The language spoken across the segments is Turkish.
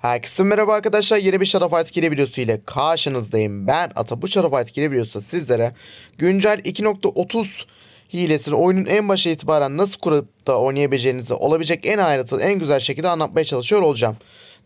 Herkese merhaba arkadaşlar. Yeni bir Shadowfight etkili videosu ile karşınızdayım. Ben Ata. Bu Shadowfight etkili videosu sizlere güncel 2.30 hilesini oyunun en başa itibaren nasıl kurup da oynayabileceğinizi olabilecek en ayrıntılı en güzel şekilde anlatmaya çalışıyor olacağım.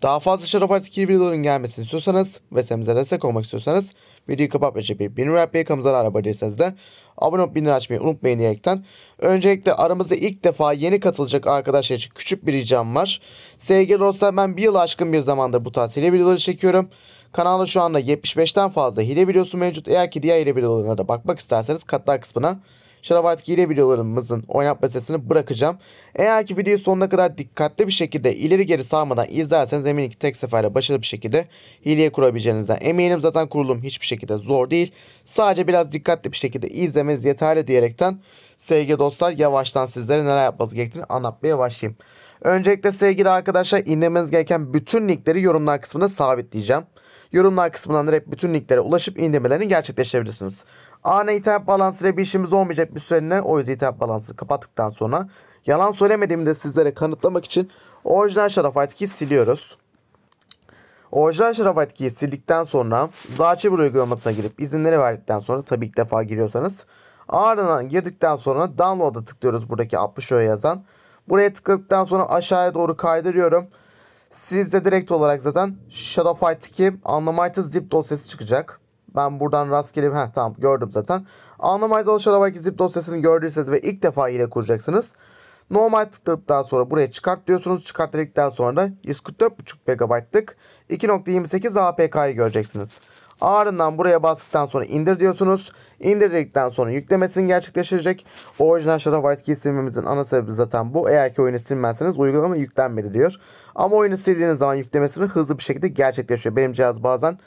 Daha fazla Shadow Party 2 videoların gelmesini istiyorsanız ve sitemize destek olmak istiyorsanız videoyu kapat ve cepheyi 1000 lira yapmaya kanalımıza araba değilseniz de abone olup 1000 lira açmayı unutmayın diyerekten. Öncelikle aramızda ilk defa yeni katılacak arkadaşlar için küçük bir ricam var. Sevgili dostlar ben bir yıl aşkın bir zamandır bu tarz hile videoları çekiyorum. Kanalda şu anda 75'ten fazla hile videosu mevcut. Eğer ki diğer hile videolarına da bakmak isterseniz katlar kısmına Şınav artık hile videolarımızın oynatma sesini bırakacağım. Eğer ki videoyu sonuna kadar dikkatli bir şekilde ileri geri sarmadan izlerseniz eminim ki tek seferde başarılı bir şekilde hileye kurabileceğinizden eminim. Zaten kurulum hiçbir şekilde zor değil. Sadece biraz dikkatli bir şekilde izlemeniz yeterli diyerekten sevgili dostlar yavaştan sizlere neler yapması gerektiğini anlatmaya başlayayım. Öncelikle sevgili arkadaşlar indirmeniz gereken bütün linkleri yorumlar kısmına sabitleyeceğim. Yorumlar kısmından rap bütün linklere ulaşıp indirmelerini gerçekleştirebilirsiniz. Ana internet balansı ile işimiz olmayacak bir süreliğine o yüzden internet balansını kapattıktan sonra yalan söylemediğimi de sizlere kanıtlamak için orijinal Sharafight Key'i siliyoruz. Orijinal Sharafight Key'i sildikten sonra Zaçibur uygulamasına girip izinleri verdikten sonra tabii ilk defa giriyorsanız ardından girdikten sonra download'a tıklıyoruz buradaki 60 yazan. Buraya tıkladıktan sonra aşağıya doğru kaydırıyorum. Siz de direkt olarak zaten Shadowfight 2 Unlimited zip dosyası çıkacak. Ben buradan rastgele heh, tamam gördüm zaten. Unlimited Shadowfight 2 zip dosyasını gördüyseniz ve ilk defa ile kuracaksınız. Normal tıkladıktan sonra buraya çıkart diyorsunuz. Çıkarttıktan dedikten sonra 144.5 GB'lık 2.28 APK'yı göreceksiniz. Ardından buraya bastıktan sonra indir diyorsunuz. İndirdikten sonra yüklemesini gerçekleştirecek. Orijinal Shadow White Key silmemizin ana sebebi zaten bu. Eğer ki oyunu silmezseniz uygulama yüklenmedi diyor. Ama oyunu sildiğiniz zaman yüklemesini hızlı bir şekilde gerçekleşiyor. Benim cihaz bazen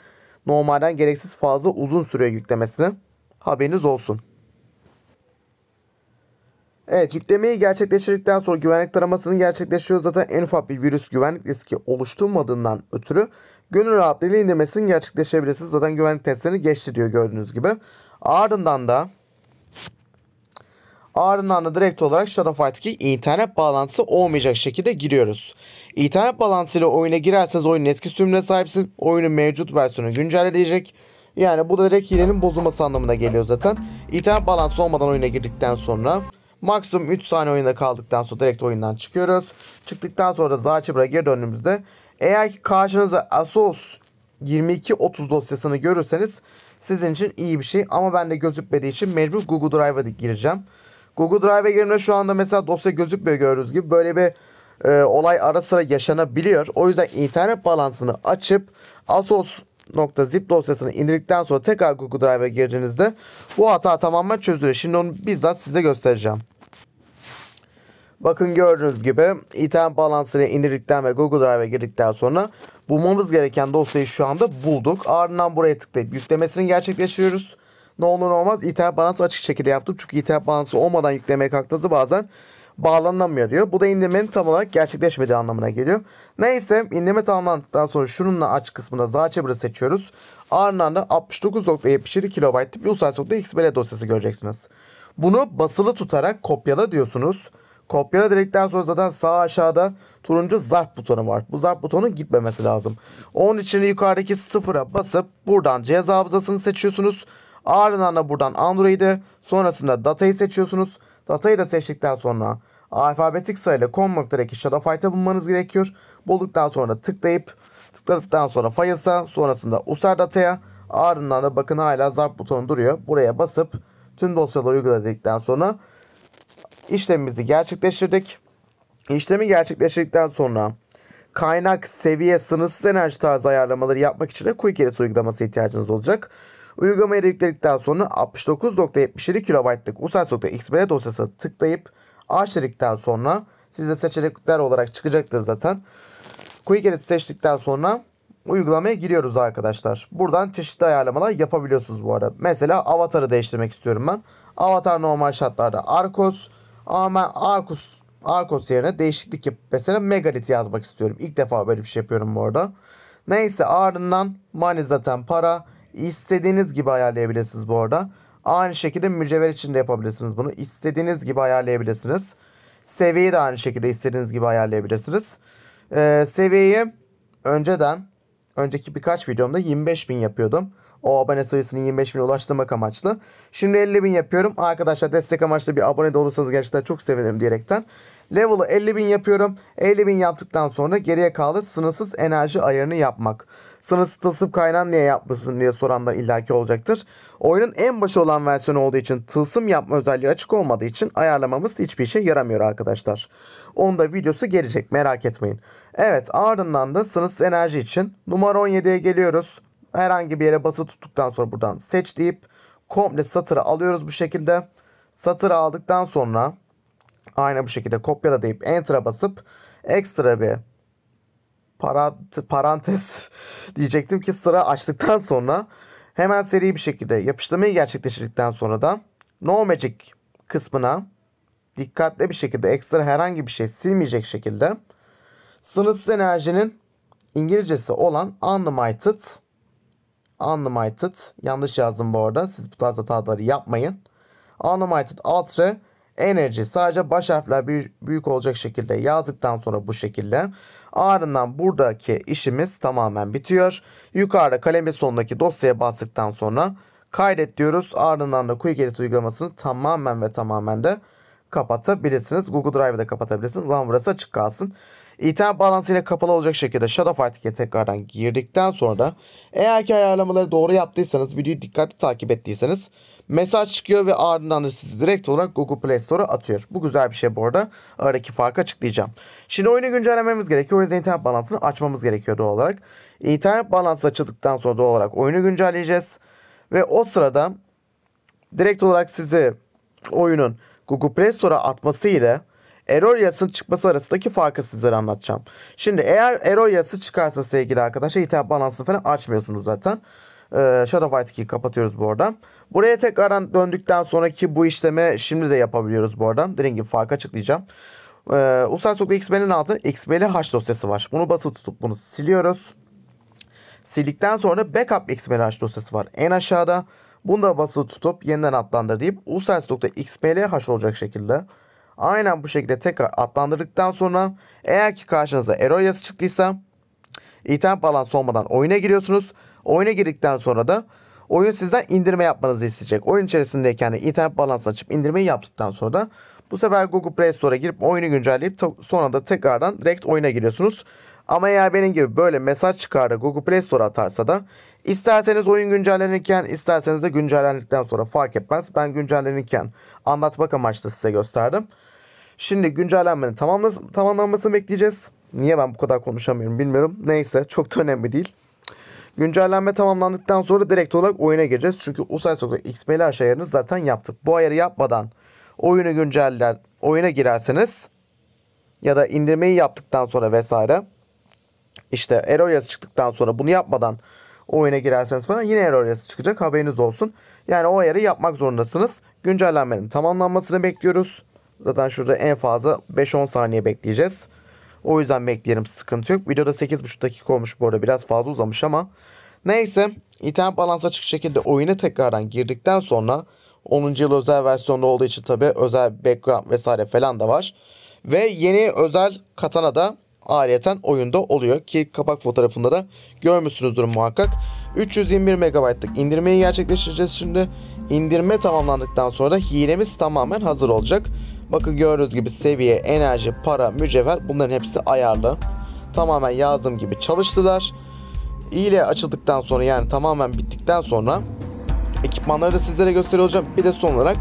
normalden gereksiz fazla uzun sürüyor yüklemesini. Haberiniz olsun. Evet yüklemeyi gerçekleştirdikten sonra güvenlik taramasını gerçekleşiyor. Zaten en ufak bir virüs güvenlik riski oluşturmadığından ötürü gönül rahatlığıyla indirmesini gerçekleştirebilirsiniz. Zaten güvenlik testlerini geçti diyor gördüğünüz gibi. Ardından da ardından da direkt olarak Shadowfight 2 internet bağlantısı olmayacak şekilde giriyoruz. İnternet bağlantısıyla oyuna girerseniz oyunun eski sürümüne sahipsin. Oyunun mevcut versiyonu güncelleyecek. Yani bu da direkt hilenin bozulması anlamına geliyor zaten. İnternet bağlantısı olmadan oyuna girdikten sonra Maksimum 3 saniye oyunda kaldıktan sonra direkt oyundan çıkıyoruz. Çıktıktan sonra Zaçibra geri döndüğümüzde eğer ki karşınıza Asos 2230 dosyasını görürseniz sizin için iyi bir şey. Ama ben de gözükmediği için mecbur Google Drive'a gireceğim. Google Drive'a girdiğimde şu anda mesela dosya gözükmüyor gördüğünüz gibi. Böyle bir e, olay ara sıra yaşanabiliyor. O yüzden internet balansını açıp Asus zip dosyasını indirdikten sonra tekrar Google Drive'a girdiğinizde bu hata tamamen çözülür. Şimdi onu bizzat size göstereceğim. Bakın gördüğünüz gibi internet balansını indirdikten ve Google Drive'a girdikten sonra bulmamız gereken dosyayı şu anda bulduk. Ardından buraya tıklayıp yüklemesini gerçekleştiriyoruz. Ne olur ne olmaz internet balansı açık şekilde yaptım. Çünkü internet balansı olmadan yüklemeye kalktığınızda bazen bağlanamıyor diyor. Bu da indirmenin tam olarak gerçekleşmediği anlamına geliyor. Neyse indirme tamamlandıktan sonra şununla aç kısmında Zaçeber'ı seçiyoruz. Ardından da 69.72 kilobaytlık bir uluslararası XBL dosyası göreceksiniz. Bunu basılı tutarak kopyala diyorsunuz. Kopyala dedikten sonra zaten sağ aşağıda turuncu zarf butonu var. Bu zarf butonun gitmemesi lazım. Onun için yukarıdaki sıfıra basıp buradan cihaz hafızasını seçiyorsunuz. Ardından da buradan Android'i sonrasında datayı seçiyorsunuz. Datayı da seçtikten sonra alfabetik sırayla konu noktalarındaki shadow fight'ı bulmanız gerekiyor. Bulduktan sonra tıklayıp tıkladıktan sonra files'a sonrasında usar dataya ardından da bakın hala zarf butonu duruyor. Buraya basıp tüm dosyaları uyguladıktan sonra işlemimizi gerçekleştirdik. İşlemi gerçekleştirdikten sonra kaynak, seviye, sınırsız enerji tarzı ayarlamaları yapmak için de Quick uygulaması ihtiyacınız olacak. Uygulamayı yükledikten sonra 69.77 KB'lık usas.xml dosyasına tıklayıp açtıktan sonra size seçenekler olarak çıkacaktır zaten. Quick Edit seçtikten sonra uygulamaya giriyoruz arkadaşlar. Buradan çeşitli ayarlamalar yapabiliyorsunuz bu arada. Mesela avatarı değiştirmek istiyorum ben. Avatar normal şartlarda arcos ama arcos arcos yerine değişiklik yap mesela Megalit yazmak istiyorum. İlk defa böyle bir şey yapıyorum bu arada. Neyse ardından money zaten para. İstediğiniz gibi ayarlayabilirsiniz bu arada. Aynı şekilde mücevher için de yapabilirsiniz bunu. İstediğiniz gibi ayarlayabilirsiniz. Seviyeyi de aynı şekilde istediğiniz gibi ayarlayabilirsiniz. Ee, seviyeyi önceden önceki birkaç videomda 25 bin yapıyordum. O abone sayısını 25 bine ulaştırmak amaçlı. Şimdi 50 bin yapıyorum. Arkadaşlar destek amaçlı bir abone de olursanız gerçekten çok sevinirim diyerekten. Level'ı 50 bin yapıyorum. 50 bin yaptıktan sonra geriye kaldı sınırsız enerji ayarını yapmak. Sınırsız tılsım kaynağını niye yapmışsın diye soranlar illaki olacaktır. Oyunun en başı olan versiyonu olduğu için tılsım yapma özelliği açık olmadığı için ayarlamamız hiçbir işe yaramıyor arkadaşlar. Onun da videosu gelecek merak etmeyin. Evet ardından da sınırsız enerji için numara 17'ye geliyoruz. Herhangi bir yere bası tuttuktan sonra buradan seç deyip komple satırı alıyoruz bu şekilde. Satırı aldıktan sonra aynı bu şekilde kopyala deyip enter'a basıp ekstra bir para, parantez diyecektim ki sıra açtıktan sonra hemen seri bir şekilde yapıştırmayı gerçekleştirdikten sonra da no magic kısmına dikkatli bir şekilde ekstra herhangi bir şey silmeyecek şekilde sınırsız enerjinin İngilizcesi olan unlimited unlimited yanlış yazdım bu arada siz bu tarz hataları yapmayın unlimited ultra enerji sadece baş harfler büyük, büyük olacak şekilde yazdıktan sonra bu şekilde. Ardından buradaki işimiz tamamen bitiyor. Yukarıda kalemin sonundaki dosyaya bastıktan sonra kaydet diyoruz. Ardından da Quick Edit uygulamasını tamamen ve tamamen de kapatabilirsiniz. Google Drive'da kapatabilirsiniz. Lan burası açık kalsın. İnternet bağlantısı kapalı olacak şekilde Shadow Artic'e tekrardan girdikten sonra eğer ki ayarlamaları doğru yaptıysanız, videoyu dikkatli takip ettiyseniz mesaj çıkıyor ve ardından da sizi direkt olarak Google Play Store'a atıyor. Bu güzel bir şey bu arada. Aradaki farkı açıklayacağım. Şimdi oyunu güncellememiz gerekiyor. O yüzden internet balansını açmamız gerekiyor doğal olarak. İnternet balansı açıldıktan sonra doğal olarak oyunu güncelleyeceğiz. Ve o sırada direkt olarak sizi oyunun Google Play Store'a atması ile error yasının çıkması arasındaki farkı sizlere anlatacağım. Şimdi eğer error yası çıkarsa sevgili arkadaşlar hitap balansını falan açmıyorsunuz zaten. Ee, Shadow White 2'yi kapatıyoruz bu arada. Buraya tekrardan döndükten sonraki bu işlemi şimdi de yapabiliyoruz bu arada. Dediğim gibi farkı açıklayacağım. Ee, Ustasok'ta XB'nin altında XB'li H dosyası var. Bunu basılı tutup bunu siliyoruz. Sildikten sonra backup xml H dosyası var. En aşağıda. Bunu da basılı tutup yeniden adlandır deyip Ustasok'ta olacak şekilde Aynen bu şekilde tekrar atlandırdıktan sonra eğer ki karşınıza error yazısı çıktıysa item bağlantısı olmadan oyuna giriyorsunuz. Oyuna girdikten sonra da oyun sizden indirme yapmanızı isteyecek. Oyun içerisindeyken de item balansı açıp indirmeyi yaptıktan sonra da bu sefer Google Play Store'a girip oyunu güncelleyip sonra da tekrardan direkt oyuna giriyorsunuz. Ama eğer benim gibi böyle mesaj çıkardı Google Play Store atarsa da isterseniz oyun güncellenirken isterseniz de güncellendikten sonra fark etmez. Ben güncellenirken anlatmak amaçlı size gösterdim. Şimdi güncellenmenin tamamlanmasını bekleyeceğiz. Niye ben bu kadar konuşamıyorum bilmiyorum. Neyse çok da önemli değil. Güncellenme tamamlandıktan sonra direkt olarak oyuna gireceğiz. Çünkü Ubisoft'ta XML ayarını zaten yaptık. Bu ayarı yapmadan oyunu günceller, oyuna girerseniz ya da indirmeyi yaptıktan sonra vesaire işte error yazı çıktıktan sonra bunu yapmadan oyuna girerseniz falan yine error yazısı çıkacak haberiniz olsun. Yani o ayarı yapmak zorundasınız. Güncellenmenin tamamlanmasını bekliyoruz. Zaten şurada en fazla 5-10 saniye bekleyeceğiz. O yüzden bekleyelim sıkıntı yok. Videoda 8,5 dakika olmuş bu arada biraz fazla uzamış ama. Neyse internet balansa açık şekilde oyuna tekrardan girdikten sonra 10. yıl özel versiyonda olduğu için tabi özel background vesaire falan da var. Ve yeni özel katana da ayrıyeten oyunda oluyor ki kapak fotoğrafında da görmüşsünüzdür muhakkak. 321 MB'lık indirmeyi gerçekleştireceğiz şimdi. İndirme tamamlandıktan sonra hilemiz tamamen hazır olacak. Bakın gördüğünüz gibi seviye, enerji, para, mücevher bunların hepsi ayarlı. Tamamen yazdığım gibi çalıştılar. İle açıldıktan sonra yani tamamen bittikten sonra ekipmanları da sizlere göstereceğim. Bir de son olarak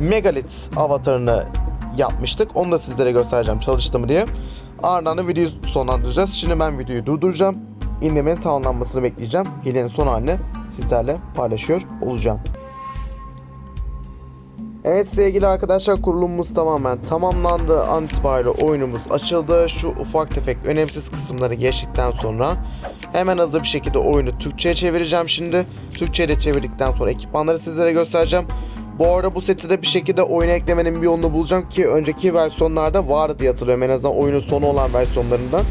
Megalit avatarını yapmıştık. Onu da sizlere göstereceğim çalıştı mı diye. Ardından da videoyu sonlandıracağız. Şimdi ben videoyu durduracağım. İndirmenin tamamlanmasını bekleyeceğim. Hilenin son halini sizlerle paylaşıyor olacağım. Evet sevgili arkadaşlar kurulumumuz tamamen tamamlandı. An itibariyle oyunumuz açıldı. Şu ufak tefek önemsiz kısımları geçtikten sonra hemen hızlı bir şekilde oyunu Türkçe'ye çevireceğim şimdi. Türkçe'ye de çevirdikten sonra ekipmanları sizlere göstereceğim. Bu arada bu seti de bir şekilde oyuna eklemenin bir yolunu bulacağım ki önceki versiyonlarda vardı diye hatırlıyorum. En azından oyunun sonu olan versiyonlarında.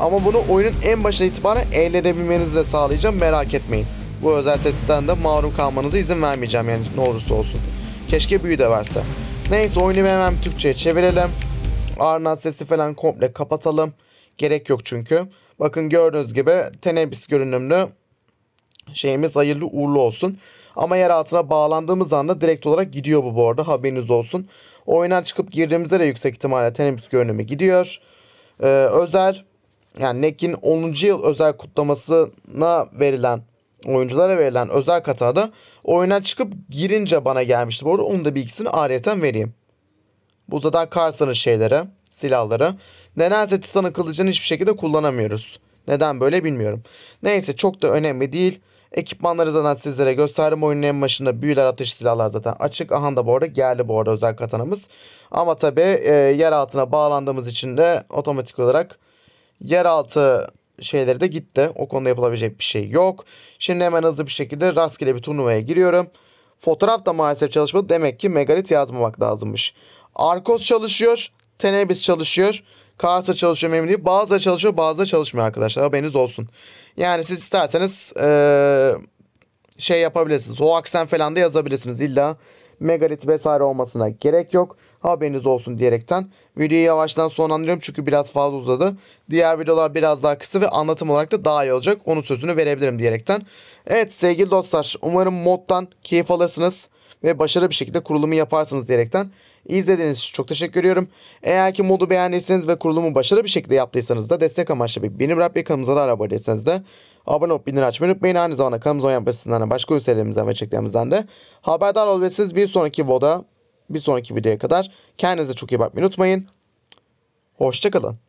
Ama bunu oyunun en başına itibaren elde edebilmenizi de sağlayacağım merak etmeyin. Bu özel setten de mağrum kalmanıza izin vermeyeceğim yani ne olursa olsun. Keşke büyü de verse. Neyse oyunu hemen Türkçe'ye çevirelim. Arna sesi falan komple kapatalım. Gerek yok çünkü. Bakın gördüğünüz gibi tenebis görünümlü şeyimiz hayırlı uğurlu olsun. Ama yer altına bağlandığımız anda direkt olarak gidiyor bu bu arada haberiniz olsun. Oyuna çıkıp girdiğimizde de yüksek ihtimalle tenebüs görünümü gidiyor. Ee, özel yani Nekin 10. yıl özel kutlamasına verilen oyunculara verilen özel katada oyuna çıkıp girince bana gelmişti. Bu arada onu da bir ikisini ariyeten vereyim. Bu zaten Carson'ın şeyleri, silahları. Nedense Titan'ın kılıcını hiçbir şekilde kullanamıyoruz. Neden böyle bilmiyorum. Neyse çok da önemli değil. Ekipmanları zaten sizlere gösterdim. Oyunun en başında büyüler, ateş silahlar zaten açık. Aha da bu arada geldi bu arada özel katanımız Ama tabi e, yer altına bağlandığımız için de otomatik olarak yeraltı şeyleri de gitti. O konuda yapılabilecek bir şey yok. Şimdi hemen hızlı bir şekilde rastgele bir turnuvaya giriyorum. Fotoğraf da maalesef çalışmadı. Demek ki Megalit yazmamak lazımmış. Arkos çalışıyor. Tenebis çalışıyor. Kaasa çalışıyor memnun değil. Bazıları çalışıyor bazıları çalışmıyor arkadaşlar. Haberiniz olsun. Yani siz isterseniz ee, şey yapabilirsiniz. O aksen falan da yazabilirsiniz. İlla megalit vesaire olmasına gerek yok. Haberiniz olsun diyerekten. Videoyu yavaştan sonlandırıyorum çünkü biraz fazla uzadı. Diğer videolar biraz daha kısa ve anlatım olarak da daha iyi olacak. Onun sözünü verebilirim diyerekten. Evet sevgili dostlar umarım moddan keyif alırsınız ve başarılı bir şekilde kurulumu yaparsınız diyerekten izlediğiniz için çok teşekkür ediyorum. Eğer ki modu beğendiyseniz ve kurulumu başarılı bir şekilde yaptıysanız da destek amaçlı bir benim rap kanalımıza da abone değilseniz de abone olup bildirim açmayı unutmayın. Aynı zamanda kanalımıza olan basitinden başka üyelerimizden ve çektiğimizden de haberdar olabilirsiniz. Bir sonraki voda bir sonraki videoya kadar kendinize çok iyi bakmayı unutmayın. Hoşçakalın.